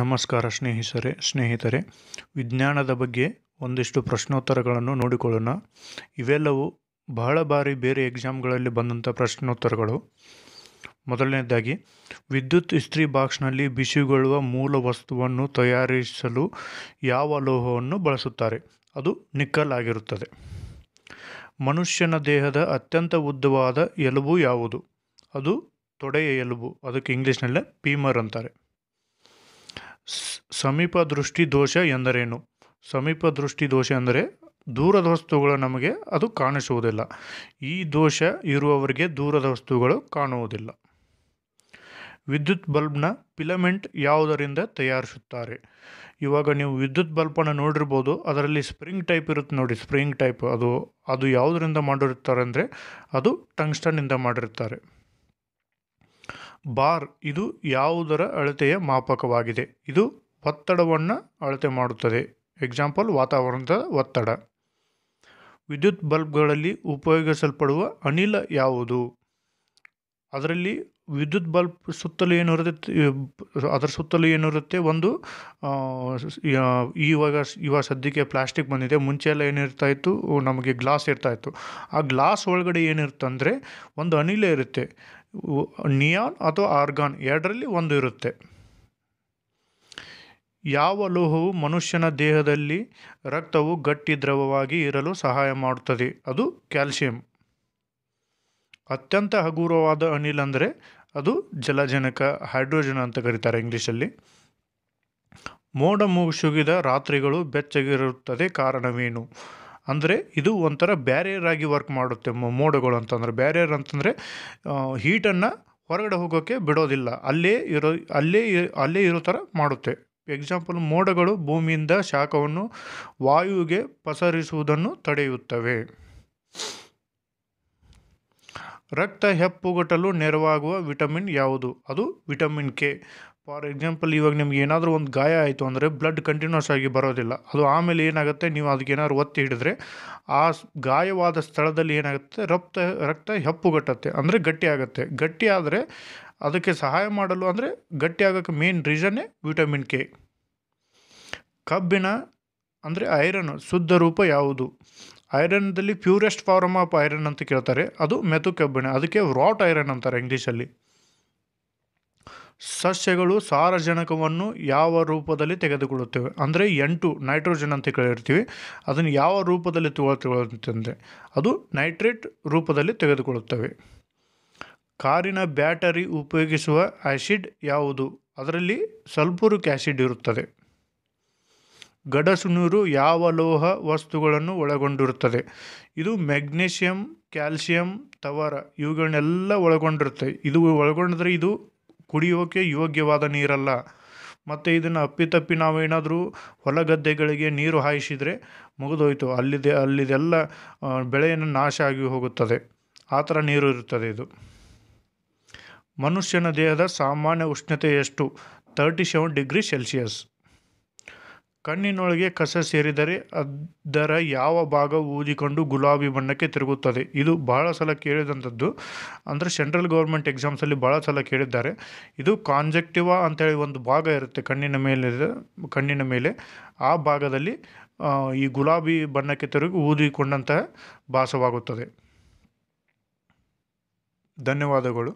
ನಮಸ್ಕಾರ ಸ್ನೇಹಿತರೆ ಸ್ನೇಹಿತರೆ ವಿಜ್ಞಾನದ ಬಗ್ಗೆ ಒಂದಿಷ್ಟು ಪ್ರಶ್ನೋತ್ತರಗಳನ್ನು ನೋಡಿಕೊಳ್ಳೋಣ ಇವೆಲ್ಲವೂ ಬಹಳ ಬಾರಿ ಬೇರೆ ಎಕ್ಸಾಮ್ಗಳಲ್ಲಿ ಬಂದಂಥ ಪ್ರಶ್ನೋತ್ತರಗಳು ಮೊದಲನೇದಾಗಿ ವಿದ್ಯುತ್ ಇಸ್ತ್ರಿ ಬಾಕ್ಸ್ನಲ್ಲಿ ಬಿಸಿಗೊಳ್ಳುವ ಮೂಲ ವಸ್ತುವನ್ನು ತಯಾರಿಸಲು ಯಾವ ಲೋಹವನ್ನು ಬಳಸುತ್ತಾರೆ ಅದು ನಿಕ್ಕಲ್ ಆಗಿರುತ್ತದೆ ಮನುಷ್ಯನ ದೇಹದ ಅತ್ಯಂತ ಉದ್ದವಾದ ಎಲುಬು ಯಾವುದು ಅದು ತೊಡೆಯ ಎಲುಬು ಅದಕ್ಕೆ ಇಂಗ್ಲೀಷ್ನಲ್ಲೇ ಪೀಮರ್ ಅಂತಾರೆ ಸಮೀಪ ದೃಷ್ಟಿ ದೋಷ ಎಂದರೇನು ಸಮೀಪ ದೃಷ್ಟಿ ದೋಷ ಅಂದರೆ ದೂರದ ವಸ್ತುಗಳು ನಮಗೆ ಅದು ಕಾಣಿಸುವುದಿಲ್ಲ ಈ ದೋಷ ಇರುವವರಿಗೆ ದೂರದ ವಸ್ತುಗಳು ಕಾಣುವುದಿಲ್ಲ ವಿದ್ಯುತ್ ಬಲ್ಬ್ನ ಪಿಲಮೆಂಟ್ ಯಾವುದರಿಂದ ತಯಾರಿಸುತ್ತಾರೆ ಇವಾಗ ನೀವು ವಿದ್ಯುತ್ ಬಲ್ಬನ್ನು ನೋಡಿರ್ಬೋದು ಅದರಲ್ಲಿ ಸ್ಪ್ರಿಂಗ್ ಟೈಪ್ ಇರುತ್ತೆ ನೋಡಿ ಸ್ಪ್ರಿಂಗ್ ಟೈಪ್ ಅದು ಅದು ಯಾವುದರಿಂದ ಮಾಡಿರುತ್ತಾರೆ ಅಂದರೆ ಅದು ಟಂಗ್ಸ್ಟನ್ನಿಂದ ಮಾಡಿರುತ್ತಾರೆ ಬಾರ್ ಇದು ಯಾವುದರ ಅಳತೆಯ ಮಾಪಕವಾಗಿದೆ ಇದು ಒತ್ತಡವನ್ನು ಅಳತೆ ಮಾಡುತ್ತದೆ ಎಕ್ಸಾಂಪಲ್ ವಾತಾವರಣದ ಒತ್ತಡ ವಿದ್ಯುತ್ ಬಲ್ಬ್ಗಳಲ್ಲಿ ಉಪಯೋಗಿಸಲ್ಪಡುವ ಅನಿಲ ಯಾವುದು ಅದರಲ್ಲಿ ವಿದ್ಯುತ್ ಬಲ್ಬ್ ಸುತ್ತಲೂ ಇರುತ್ತೆ ಅದರ ಸುತ್ತಲೂ ಏನಿರುತ್ತೆ ಒಂದು ಇವಾಗ ಇವಾಗ ಸದ್ಯಕ್ಕೆ ಪ್ಲಾಸ್ಟಿಕ್ ಬಂದಿದೆ ಮುಂಚೆ ಎಲ್ಲ ಏನಿರ್ತಾ ಇತ್ತು ನಮಗೆ ಗ್ಲಾಸ್ ಇರ್ತಾ ಇತ್ತು ಆ ಗ್ಲಾಸ್ ಒಳಗಡೆ ಅಂದರೆ ಒಂದು ಅನಿಲ ಇರುತ್ತೆ ನಿಯಾನ್ ಅಥವಾ ಆರ್ಗಾನ್ ಎರಡರಲ್ಲಿ ಒಂದು ಇರುತ್ತೆ ಯಾವ ಲೋಹವು ಮನುಷ್ಯನ ದೇಹದಲ್ಲಿ ರಕ್ತವು ಗಟ್ಟಿ ದ್ರವವಾಗಿ ಇರಲು ಸಹಾಯ ಮಾಡುತ್ತದೆ ಅದು ಕ್ಯಾಲ್ಸಿಯಂ ಅತ್ಯಂತ ಹಗುರವಾದ ಅನಿಲ ಅಂದರೆ ಅದು ಜಲಜನಕ ಹೈಡ್ರೋಜನ್ ಅಂತ ಕರೀತಾರೆ ಇಂಗ್ಲೀಷಲ್ಲಿ ಮೋಡ ಮುಗುಸುಗಿದ ರಾತ್ರಿಗಳು ಬೆಚ್ಚಗಿರುತ್ತದೆ ಕಾರಣವೇನು ಅಂದರೆ ಇದು ಒಂಥರ ಬ್ಯಾರಿಯರ್ ಆಗಿ ವರ್ಕ್ ಮಾಡುತ್ತೆ ಮೋಡಗಳು ಅಂತಂದರೆ ಬ್ಯಾರಿಯರ್ ಅಂತಂದರೆ ಹೀಟನ್ನು ಹೊರಗಡೆ ಹೋಗೋಕ್ಕೆ ಬಿಡೋದಿಲ್ಲ ಅಲ್ಲೇ ಇರೋ ಅಲ್ಲೇ ಅಲ್ಲೇ ಇರೋ ಥರ ಮಾಡುತ್ತೆ ಎಕ್ಸಾಂಪಲ್ ಮೋಡಗಳು ಭೂಮಿಯಿಂದ ಶಾಖವನ್ನು ವಾಯುವಿಗೆ ಪಸರಿಸುವುದನ್ನು ತಡೆಯುತ್ತವೆ ರಕ್ತ ಹೆಪ್ಪುಗಟ್ಟಲು ನೆರವಾಗುವ ವಿಟಮಿನ್ ಯಾವುದು ಅದು ವಿಟಮಿನ್ ಕೆ ಫಾರ್ ಎಕ್ಸಾಂಪಲ್ ಇವಾಗ ನಿಮ್ಗೆ ಏನಾದರೂ ಒಂದು ಗಾಯ ಆಯಿತು ಅಂದರೆ ಬ್ಲಡ್ ಕಂಟಿನ್ಯೂಸ್ ಆಗಿ ಬರೋದಿಲ್ಲ ಅದು ಆಮೇಲೆ ಏನಾಗುತ್ತೆ ನೀವು ಅದಕ್ಕೆ ಏನಾದ್ರು ಒತ್ತಿ ಹಿಡಿದ್ರೆ ಆ ಗಾಯವಾದ ಸ್ಥಳದಲ್ಲಿ ಏನಾಗುತ್ತೆ ರಕ್ತ ರಕ್ತ ಹೆಪ್ಪುಗಟ್ಟತ್ತೆ ಅಂದರೆ ಗಟ್ಟಿ ಆಗುತ್ತೆ ಗಟ್ಟಿ ಆದರೆ ಅದಕ್ಕೆ ಸಹಾಯ ಮಾಡಲು ಅಂದರೆ ಗಟ್ಟಿ ಆಗೋಕ್ಕೆ ಮೇನ್ ರೀಸನ್ನೇ ವಿಟಮಿನ್ ಕೆ ಕಬ್ಬಿಣ ಅಂದರೆ ಐರನ್ ಶುದ್ಧ ರೂಪ ಯಾವುದು ಐರನ್ದಲ್ಲಿ ಪ್ಯೂರೆಸ್ಟ್ ಫಾರ್ಮ್ ಆಫ್ ಐರನ್ ಅಂತ ಕೇಳ್ತಾರೆ ಅದು ಮೆತು ಕಬ್ಬಿಣ ಅದಕ್ಕೆ ರಾಟ್ ಐರನ್ ಅಂತಾರೆ ಇಂಗ್ಲೀಷಲ್ಲಿ ಸಸ್ಯಗಳು ಸಾರಜನಕವನ್ನು ಯಾವ ರೂಪದಲ್ಲಿ ತೆಗೆದುಕೊಳ್ಳುತ್ತವೆ ಅಂದರೆ ಎಂಟು ನೈಟ್ರೋಜನ್ ಅಂತ ಕೇಳಿರ್ತೀವಿ ಅದನ್ನು ಯಾವ ರೂಪದಲ್ಲಿ ತೆಗೆದುಕೊಳ್ಳುತ್ತೆ ಅದು ನೈಟ್ರೇಟ್ ರೂಪದಲ್ಲಿ ತೆಗೆದುಕೊಳ್ಳುತ್ತವೆ ಕಾರಿನ ಬ್ಯಾಟರಿ ಉಪಯೋಗಿಸುವ ಆ್ಯಸಿಡ್ ಯಾವುದು ಅದರಲ್ಲಿ ಸಲ್ಫೂರಿಕ್ ಆ್ಯಸಿಡ್ ಇರುತ್ತದೆ ಗಡಸುನೂರು ಯಾವ ಲೋಹ ವಸ್ತುಗಳನ್ನು ಒಳಗೊಂಡಿರುತ್ತದೆ ಇದು ಮೆಗ್ನೀಷಿಯಂ ಕ್ಯಾಲ್ಸಿಯಂ ತವರ ಇವುಗಳನ್ನೆಲ್ಲ ಒಳಗೊಂಡಿರುತ್ತೆ ಇದು ಒಳಗೊಂಡಿದ್ರೆ ಇದು ಕುಡಿಯೋಕೆ ಯೋಗ್ಯವಾದ ನೀರಲ್ಲ ಮತ್ತು ಇದನ್ನು ಅಪ್ಪಿತಪ್ಪಿ ನಾವೇನಾದರೂ ಹೊಲ ಗದ್ದೆಗಳಿಗೆ ನೀರು ಹಾಯಿಸಿದರೆ ಮುಗಿದೋಯ್ತು ಅಲ್ಲಿದೆ ಅಲ್ಲಿದೆಲ್ಲ ಬೆಳೆಯನ್ನು ನಾಶ ಆಗಿ ಹೋಗುತ್ತದೆ ಆ ಥರ ನೀರು ಇರುತ್ತದೆ ಇದು ಮನುಷ್ಯನ ದೇಹದ ಸಾಮಾನ್ಯ ಉಷ್ಣತೆ ಎಷ್ಟು ತರ್ಟಿ ಸೆವೆನ್ ಡಿಗ್ರಿ ಸೆಲ್ಸಿಯಸ್ ಕಣ್ಣಿನೊಳಗೆ ಕಸ ಸೇರಿದರೆ ಅದರ ಯಾವ ಭಾಗ ಊದಿಕೊಂಡು ಗುಲಾಬಿ ಬಣ್ಣಕ್ಕೆ ತಿರುಗುತ್ತದೆ ಇದು ಬಹಳ ಸಲ ಕೇಳಿದಂಥದ್ದು ಅಂದರೆ ಸೆಂಟ್ರಲ್ ಗೌರ್ಮೆಂಟ್ ಎಕ್ಸಾಮ್ಸಲ್ಲಿ ಭಾಳ ಸಲ ಕೇಳಿದ್ದಾರೆ ಇದು ಕಾಂಜೆಕ್ಟಿವ ಅಂತೇಳಿ ಒಂದು ಭಾಗ ಇರುತ್ತೆ ಕಣ್ಣಿನ ಮೇಲೆ ಕಣ್ಣಿನ ಮೇಲೆ ಆ ಭಾಗದಲ್ಲಿ ಈ ಗುಲಾಬಿ ಬಣ್ಣಕ್ಕೆ ತಿರುಗಿ ಊದಿಕೊಂಡಂತಹ ಭಾಸವಾಗುತ್ತದೆ ಧನ್ಯವಾದಗಳು